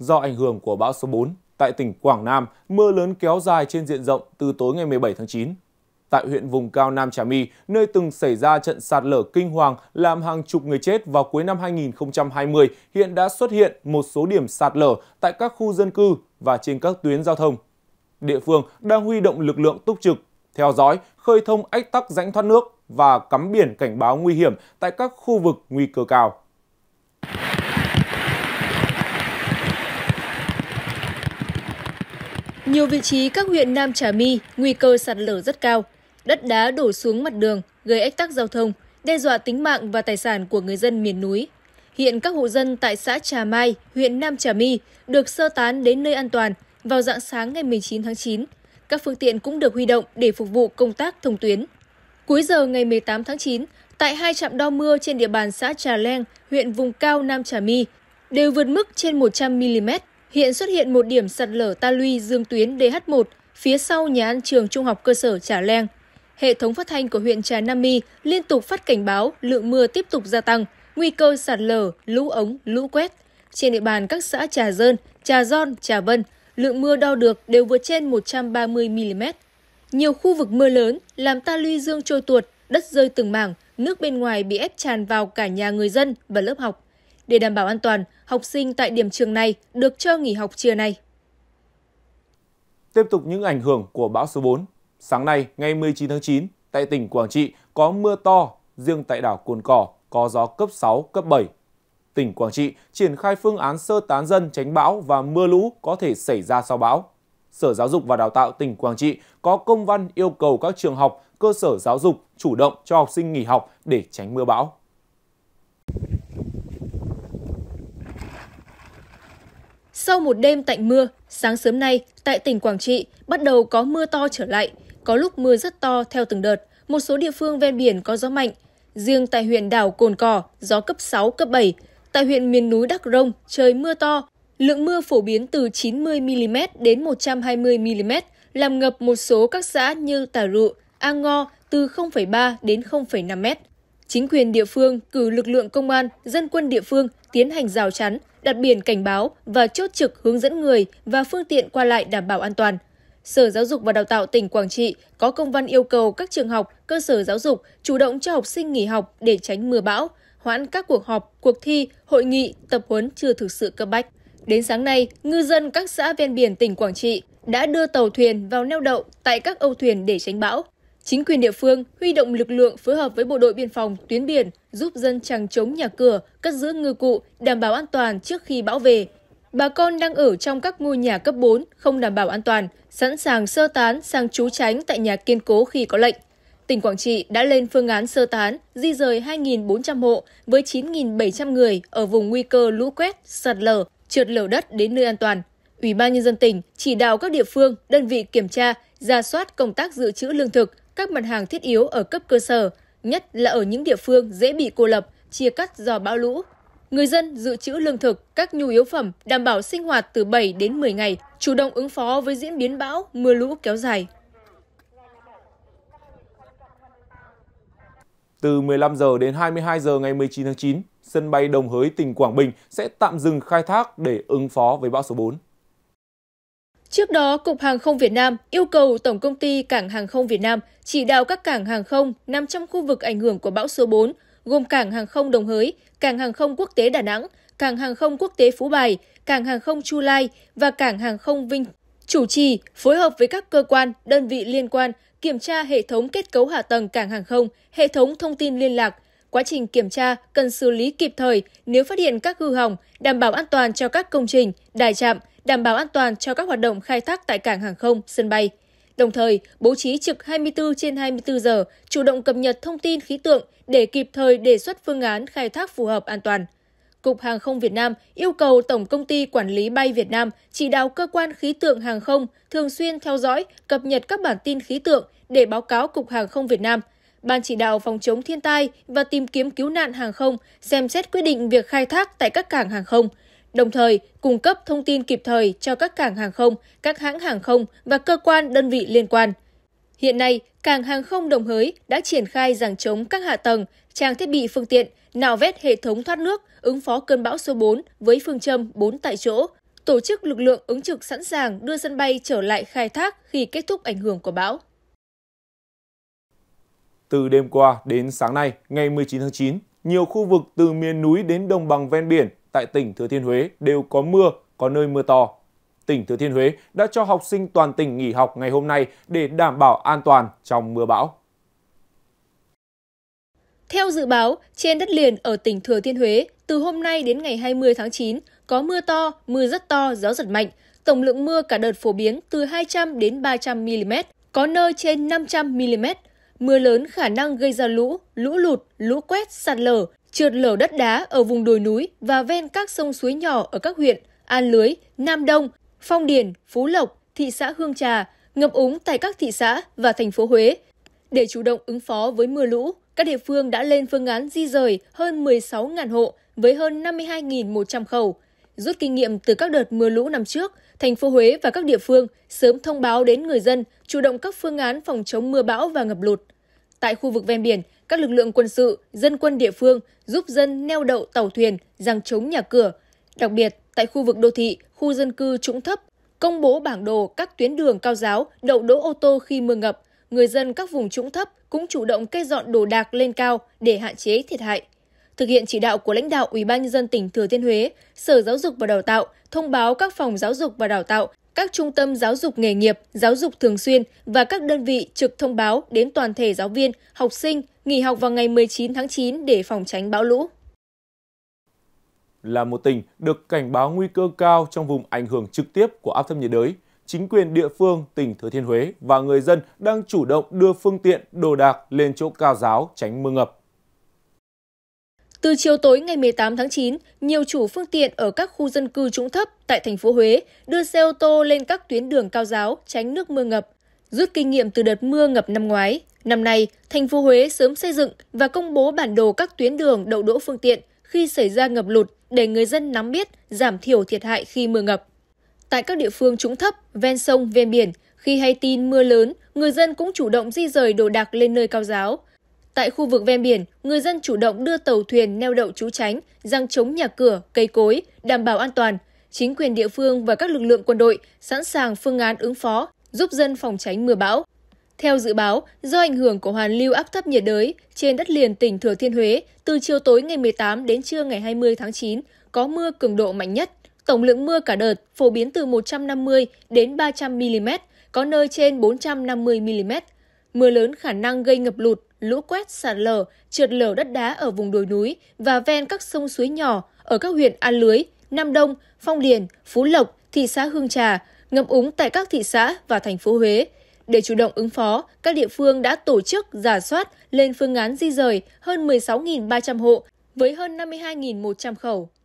do ảnh hưởng của bão số 4 tại tỉnh Quảng Nam, mưa lớn kéo dài trên diện rộng từ tối ngày 17 tháng 9. Tại huyện vùng cao Nam Trà My, nơi từng xảy ra trận sạt lở kinh hoàng làm hàng chục người chết vào cuối năm 2020, hiện đã xuất hiện một số điểm sạt lở tại các khu dân cư và trên các tuyến giao thông. Địa phương đang huy động lực lượng túc trực, theo dõi, khơi thông ách tắc rãnh thoát nước và cắm biển cảnh báo nguy hiểm tại các khu vực nguy cơ cao. Nhiều vị trí các huyện Nam Trà My nguy cơ sạt lở rất cao, đất đá đổ xuống mặt đường gây ách tắc giao thông, đe dọa tính mạng và tài sản của người dân miền núi. Hiện các hộ dân tại xã Trà Mai, huyện Nam Trà My được sơ tán đến nơi an toàn vào dạng sáng ngày 19 tháng 9. Các phương tiện cũng được huy động để phục vụ công tác thông tuyến. Cuối giờ ngày 18 tháng 9, tại hai trạm đo mưa trên địa bàn xã Trà Leng, huyện vùng cao Nam Trà My đều vượt mức trên 100 mm Hiện xuất hiện một điểm sạt lở ta luy dương tuyến DH1 phía sau nhà ăn trường trung học cơ sở Trà Leng. Hệ thống phát thanh của huyện Trà Nam Mi liên tục phát cảnh báo lượng mưa tiếp tục gia tăng, nguy cơ sạt lở, lũ ống, lũ quét. Trên địa bàn các xã Trà Dơn, Trà Giòn, Trà Vân, lượng mưa đo được đều vượt trên 130 mm. Nhiều khu vực mưa lớn làm ta luy dương trôi tuột, đất rơi từng mảng, nước bên ngoài bị ép tràn vào cả nhà người dân và lớp học. Để đảm bảo an toàn, học sinh tại điểm trường này được cho nghỉ học trưa nay. Tiếp tục những ảnh hưởng của bão số 4. Sáng nay, ngày 19 tháng 9, tại tỉnh Quảng Trị có mưa to, riêng tại đảo Cồn Cỏ có gió cấp 6, cấp 7. Tỉnh Quảng Trị triển khai phương án sơ tán dân tránh bão và mưa lũ có thể xảy ra sau bão. Sở Giáo dục và Đào tạo tỉnh Quảng Trị có công văn yêu cầu các trường học, cơ sở giáo dục chủ động cho học sinh nghỉ học để tránh mưa bão. Sau một đêm tạnh mưa, sáng sớm nay tại tỉnh Quảng Trị bắt đầu có mưa to trở lại, có lúc mưa rất to theo từng đợt, một số địa phương ven biển có gió mạnh. Riêng tại huyện đảo Cồn Cỏ, gió cấp 6, cấp 7. Tại huyện miền núi Đắc Rông, trời mưa to, lượng mưa phổ biến từ 90mm đến 120mm, làm ngập một số các xã như Tà Rụ, A Ngo từ 0,3 đến 0,5 mét chính quyền địa phương cử lực lượng công an, dân quân địa phương tiến hành rào chắn, đặt biển cảnh báo và chốt trực hướng dẫn người và phương tiện qua lại đảm bảo an toàn. Sở Giáo dục và Đào tạo tỉnh Quảng Trị có công văn yêu cầu các trường học, cơ sở giáo dục chủ động cho học sinh nghỉ học để tránh mưa bão, hoãn các cuộc họp, cuộc thi, hội nghị, tập huấn chưa thực sự cấp bách. Đến sáng nay, ngư dân các xã ven biển tỉnh Quảng Trị đã đưa tàu thuyền vào neo đậu tại các âu thuyền để tránh bão. Chính quyền địa phương huy động lực lượng phối hợp với bộ đội biên phòng tuyến biển giúp dân chẳng chống nhà cửa, cất giữ ngư cụ, đảm bảo an toàn trước khi bão về. Bà con đang ở trong các ngôi nhà cấp 4 không đảm bảo an toàn, sẵn sàng sơ tán sang trú tránh tại nhà kiên cố khi có lệnh. Tỉnh Quảng Trị đã lên phương án sơ tán, di rời 2.400 hộ với 9.700 người ở vùng nguy cơ lũ quét, sạt lở, trượt lở đất đến nơi an toàn. Ủy ban nhân dân tỉnh chỉ đạo các địa phương, đơn vị kiểm tra, ra soát công tác dự trữ lương thực, các mặt hàng thiết yếu ở cấp cơ sở, nhất là ở những địa phương dễ bị cô lập, chia cắt do bão lũ. Người dân dự trữ lương thực, các nhu yếu phẩm đảm bảo sinh hoạt từ 7 đến 10 ngày, chủ động ứng phó với diễn biến bão, mưa lũ kéo dài. Từ 15 giờ đến 22 giờ ngày 19 tháng 9, sân bay Đồng Hới, tỉnh Quảng Bình sẽ tạm dừng khai thác để ứng phó với bão số 4. Trước đó, Cục Hàng không Việt Nam yêu cầu Tổng công ty Cảng hàng không Việt Nam chỉ đạo các cảng hàng không nằm trong khu vực ảnh hưởng của bão số 4, gồm Cảng hàng không Đồng Hới, Cảng hàng không Quốc tế Đà Nẵng, Cảng hàng không Quốc tế Phú Bài, Cảng hàng không Chu Lai và Cảng hàng không Vinh chủ trì phối hợp với các cơ quan, đơn vị liên quan kiểm tra hệ thống kết cấu hạ tầng cảng hàng không, hệ thống thông tin liên lạc. Quá trình kiểm tra cần xử lý kịp thời nếu phát hiện các hư hỏng, đảm bảo an toàn cho các công trình, đài trạm, đảm bảo an toàn cho các hoạt động khai thác tại cảng hàng không, sân bay. Đồng thời, bố trí trực 24 trên 24 giờ, chủ động cập nhật thông tin khí tượng để kịp thời đề xuất phương án khai thác phù hợp an toàn. Cục Hàng không Việt Nam yêu cầu Tổng công ty Quản lý bay Việt Nam chỉ đạo cơ quan khí tượng hàng không thường xuyên theo dõi, cập nhật các bản tin khí tượng để báo cáo Cục Hàng không Việt Nam, Ban chỉ đạo phòng chống thiên tai và tìm kiếm cứu nạn hàng không xem xét quyết định việc khai thác tại các cảng hàng không, đồng thời cung cấp thông tin kịp thời cho các cảng hàng không, các hãng hàng không và cơ quan đơn vị liên quan. Hiện nay, cảng hàng không Đồng Hới đã triển khai giảng chống các hạ tầng, trang thiết bị phương tiện, nạo vét hệ thống thoát nước, ứng phó cơn bão số 4 với phương châm 4 tại chỗ, tổ chức lực lượng ứng trực sẵn sàng đưa sân bay trở lại khai thác khi kết thúc ảnh hưởng của bão. Từ đêm qua đến sáng nay, ngày 19 tháng 9, nhiều khu vực từ miền núi đến đồng bằng ven biển tại tỉnh Thừa Thiên Huế đều có mưa, có nơi mưa to. Tỉnh Thừa Thiên Huế đã cho học sinh toàn tỉnh nghỉ học ngày hôm nay để đảm bảo an toàn trong mưa bão. Theo dự báo, trên đất liền ở tỉnh Thừa Thiên Huế, từ hôm nay đến ngày 20 tháng 9, có mưa to, mưa rất to, gió giật mạnh. Tổng lượng mưa cả đợt phổ biến từ 200 đến 300 mm, có nơi trên 500 mm. Mưa lớn khả năng gây ra lũ, lũ lụt, lũ quét, sạt lở, trượt lở đất đá ở vùng đồi núi và ven các sông suối nhỏ ở các huyện An Lưới, Nam Đông, Phong Điền, Phú Lộc, thị xã Hương Trà, ngập úng tại các thị xã và thành phố Huế. Để chủ động ứng phó với mưa lũ, các địa phương đã lên phương án di rời hơn 16.000 hộ với hơn 52.100 khẩu. Rút kinh nghiệm từ các đợt mưa lũ năm trước, thành phố Huế và các địa phương sớm thông báo đến người dân chủ động các phương án phòng chống mưa bão và ngập lụt. Tại khu vực ven biển, các lực lượng quân sự, dân quân địa phương giúp dân neo đậu tàu thuyền, giằng chống nhà cửa. Đặc biệt, tại khu vực đô thị, khu dân cư trũng thấp, công bố bảng đồ các tuyến đường cao giáo đậu đỗ ô tô khi mưa ngập. Người dân các vùng trũng thấp cũng chủ động kê dọn đồ đạc lên cao để hạn chế thiệt hại thực hiện chỉ đạo của lãnh đạo Ủy ban nhân dân tỉnh Thừa Thiên Huế, Sở Giáo dục và Đào tạo thông báo các phòng giáo dục và đào tạo, các trung tâm giáo dục nghề nghiệp, giáo dục thường xuyên và các đơn vị trực thông báo đến toàn thể giáo viên, học sinh nghỉ học vào ngày 19 tháng 9 để phòng tránh bão lũ. Là một tỉnh được cảnh báo nguy cơ cao trong vùng ảnh hưởng trực tiếp của áp thấp nhiệt đới, chính quyền địa phương tỉnh Thừa Thiên Huế và người dân đang chủ động đưa phương tiện, đồ đạc lên chỗ cao giáo tránh mưa ngập. Từ chiều tối ngày 18 tháng 9, nhiều chủ phương tiện ở các khu dân cư trũng thấp tại thành phố Huế đưa xe ô tô lên các tuyến đường cao giáo tránh nước mưa ngập. Rút kinh nghiệm từ đợt mưa ngập năm ngoái, năm nay thành phố Huế sớm xây dựng và công bố bản đồ các tuyến đường đậu đỗ phương tiện khi xảy ra ngập lụt để người dân nắm biết, giảm thiểu thiệt hại khi mưa ngập. Tại các địa phương trũng thấp, ven sông, ven biển, khi hay tin mưa lớn, người dân cũng chủ động di rời đồ đạc lên nơi cao giáo – Tại khu vực ven biển, người dân chủ động đưa tàu thuyền neo đậu trú tránh, răng chống nhà cửa, cây cối, đảm bảo an toàn. Chính quyền địa phương và các lực lượng quân đội sẵn sàng phương án ứng phó, giúp dân phòng tránh mưa bão. Theo dự báo, do ảnh hưởng của hoàn lưu áp thấp nhiệt đới trên đất liền tỉnh Thừa Thiên Huế, từ chiều tối ngày 18 đến trưa ngày 20 tháng 9 có mưa cường độ mạnh nhất. Tổng lượng mưa cả đợt phổ biến từ 150 đến 300 mm, có nơi trên 450 mm. Mưa lớn khả năng gây ngập lụt lũ quét, sạt lở, trượt lở đất đá ở vùng đồi núi và ven các sông suối nhỏ ở các huyện An Lưới, Nam Đông, Phong Điền, Phú Lộc, thị xã Hương Trà, ngập úng tại các thị xã và thành phố Huế. Để chủ động ứng phó, các địa phương đã tổ chức giả soát lên phương án di rời hơn 16.300 hộ với hơn 52.100 khẩu.